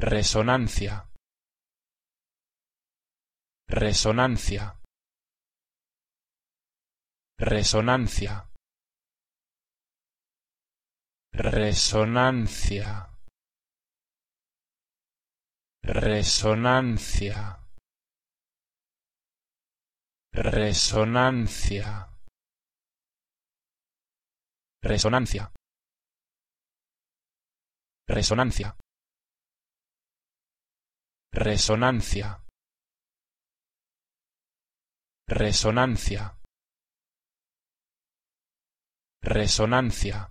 resonancia resonancia resonancia resonancia resonancia resonancia resonancia resonancia Resonancia. Resonancia. Resonancia.